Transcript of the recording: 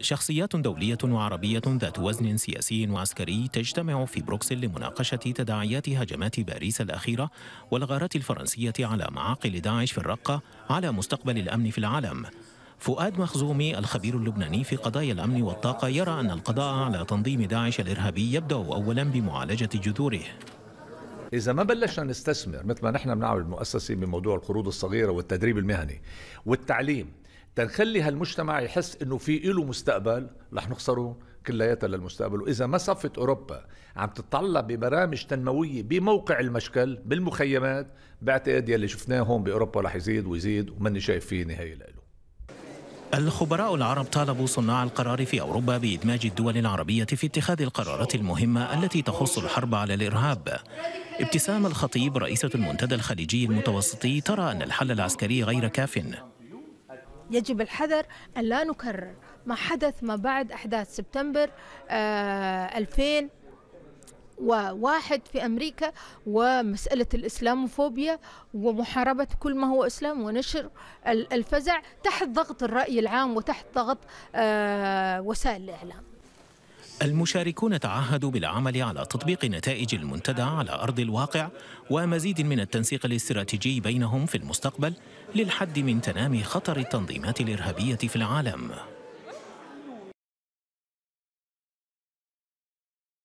شخصيات دولية وعربية ذات وزن سياسي وعسكري تجتمع في بروكسل لمناقشة تداعيات هجمات باريس الأخيرة والغارات الفرنسية على معاقل داعش في الرقة على مستقبل الأمن في العالم فؤاد مخزومي الخبير اللبناني في قضايا الأمن والطاقة يرى أن القضاء على تنظيم داعش الإرهابي يبدأ أولا بمعالجة جذوره إذا ما بلشنا نستثمر مثل ما نحن بنعمل المؤسسة بموضوع القروض الصغيرة والتدريب المهني والتعليم تنخلي هالمجتمع يحس انه في له مستقبل رح نخسره كلياتها للمستقبل واذا ما صفت اوروبا عم تتطلع ببرامج تنمويه بموقع المشكل بالمخيمات بعتقد يلي شفناه هون باوروبا رح يزيد ويزيد وماني شايف فيه نهايه له الخبراء العرب طالبوا صناع القرار في أوروبا بإدماج الدول العربية في اتخاذ القرارات المهمة التي تخص الحرب على الإرهاب ابتسام الخطيب رئيسة المنتدى الخليجي المتوسطي ترى أن الحل العسكري غير كاف يجب الحذر أن لا نكرر ما حدث ما بعد أحداث سبتمبر 2000 آه، وواحد في أمريكا ومسألة الإسلاموفوبيا ومحاربة كل ما هو إسلام ونشر الفزع تحت ضغط الرأي العام وتحت ضغط آه، وسائل الإعلام المشاركون تعهدوا بالعمل على تطبيق نتائج المنتدى على أرض الواقع ومزيد من التنسيق الاستراتيجي بينهم في المستقبل للحد من تنامي خطر التنظيمات الإرهابية في العالم